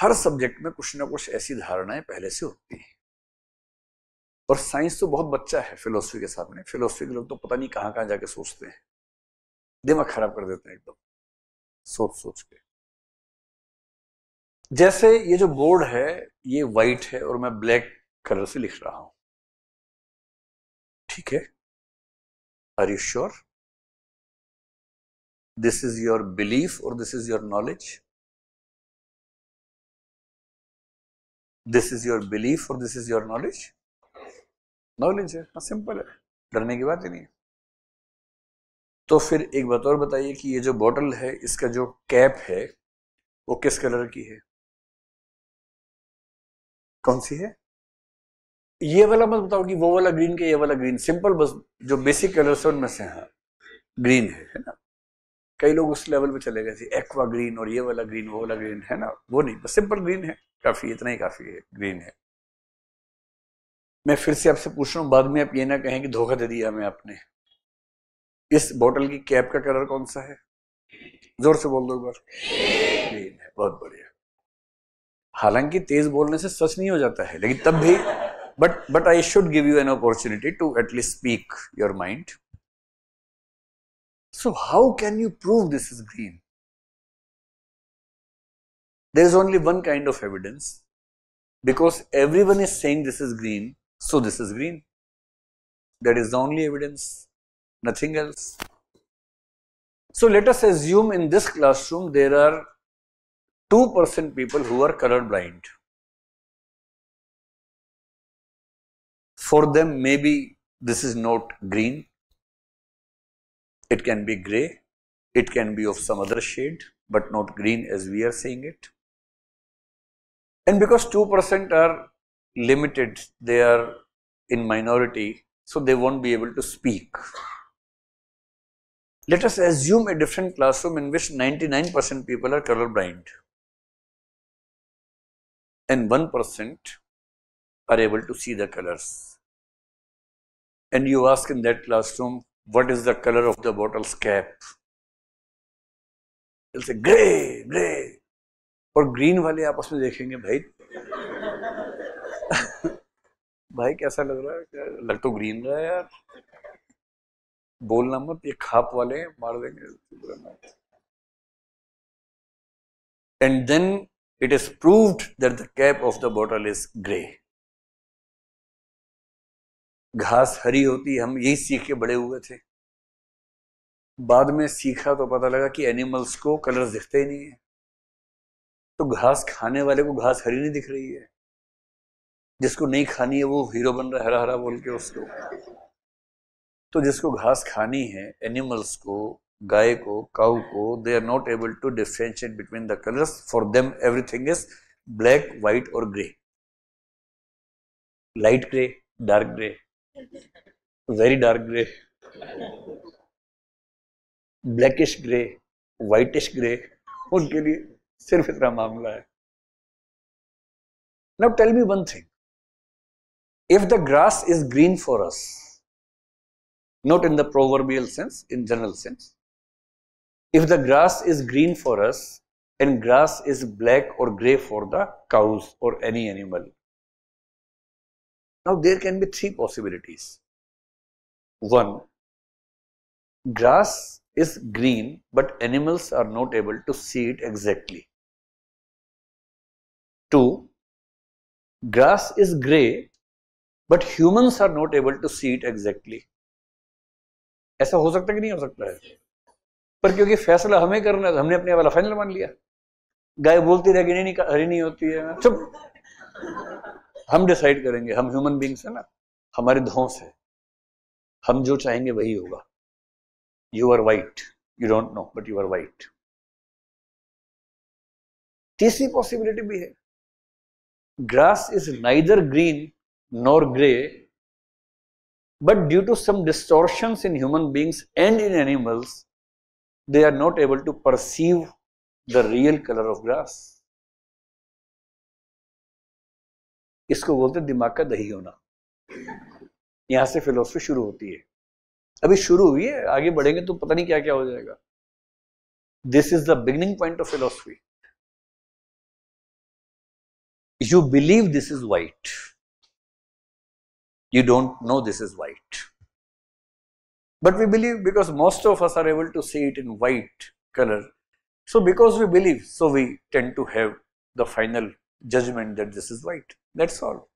हर subject में कुछ ना कुछ ऐसी धारणाएं पहले से होती हैं और साइंस तो बहुत बच्चा है फिलोसफी के सामने फिलोसफी के लोग तो पता नहीं कहाँ कहाँ जाके सोचते हैं दिमाग खराब कर देते हैं एकदम सोच सोच के जैसे ये जो बोर्ड है ये वाइट है और मैं ब्लैक कलर से लिख रहा हूं ठीक है are you sure this is your belief और this is your knowledge this is your belief और this is your knowledge knowledge है हाँ सिंपल है डरने की बात ही नहीं है तो फिर एक बात और बताइए कि ये जो बॉटल है इसका जो कैप है वो किस कलर की है कौन सी है ये वाला मत बताओ कि वो वाला ग्रीन के ये वाला ग्रीन सिंपल बस जो बेसिक कलर्स है उनमें से हाँ ग्रीन है है ना कई लोग उस लेवल पे चले गए थे एक्वा ग्रीन और ये वाला ग्रीन वो वाला ग्रीन है ना वो नहीं बस सिंपल ग्रीन है काफ़ी इतना ही काफ़ी है ग्रीन है मैं फिर से आपसे पूछ रहा हूं बाद में आप ये ना कहें कि धोखा दे दिया हमें आपने इस बोतल की कैप का कलर कौन सा है जोर से बोल दो एक बार ग्रीन है बहुत बढ़िया हालांकि तेज बोलने से सच नहीं हो जाता है लेकिन तब भी but but I should give you an opportunity to at least speak your mind so how can you prove this is green there is only one kind of evidence because everyone is saying this is green, so this is green. That is the only evidence, nothing else. So let us assume in this classroom there are 2% people who are color blind. For them maybe this is not green, it can be grey, it can be of some other shade but not green as we are seeing it. And because 2% are limited, they are in minority, so they won't be able to speak. Let us assume a different classroom in which 99% people are colorblind and 1% are able to see the colors. And you ask in that classroom, what is the color of the bottle's cap? They'll say, grey, grey. और green वाले आपस में देखेंगे भाई भाई कैसा लग रहा है लग तो ग्रीन रहा है यार बोलना मत ये खाप वाले मार देंगे and then it is prove that the cap of the bottle is grey घास हरी होती हम यही सीख के बड़े हुए थे बाद में सीखा तो पता लगा कि एनिमल्स को कलर्स दिखते ही नहीं है तो घास खाने वाले को घास हरी नहीं दिख रही है जिसको नहीं खानी है वो हीरो बन रहा है हरा हरा बोल के उसको तो जिसको घास खानी है एनिमल्स को गाय को काउ को दे are not able to differentiate between the colours for them everything is black white और grey light grey dark grey very dark grey blackish grey whitish grey उनके लिए सिर्फ इतना मामला है now tell me one thing if the grass is green for us not in the proverbial sense in general sense if the grass is green for us and grass is black और grey for the cows और any animal now there can be three possibilities one grass is green but animals are not able to see it exactly two grass is grey but human are not able to see it exactly ऐसा हो सकता कि नहीं हो सकता है पर क्योंकि फैसला हमें करना है तो हमने अपने वाला फाइनल मान लिया गाय बोलती रहेगी नहीं हरी नहीं होती है चुप हम डिसाइड करेंगे हम ह्यूमन बींग्स है ना हमारे धौस है हम जो चाहेंगे वही होगा you are white you don't know but you are white तीसरी पॉसिबिलिटी भी है grass is neither green nor gray but due to some distortions in human beings and in animals, they are not able to perceive the real color of grass. इसको बोलते दिमाग का दही होना यहाँ से फिलोसफी शुरू होती है अभी शुरू हुई है आगे बढ़ेंगे तो पता नहीं क्या क्या हो जाएगा this is the beginning point of philosophy You believe this is white. You don't know this is white. But we believe because most of us are able to see it in white color. So because we believe, so we tend to have the final judgment that this is white. That's all.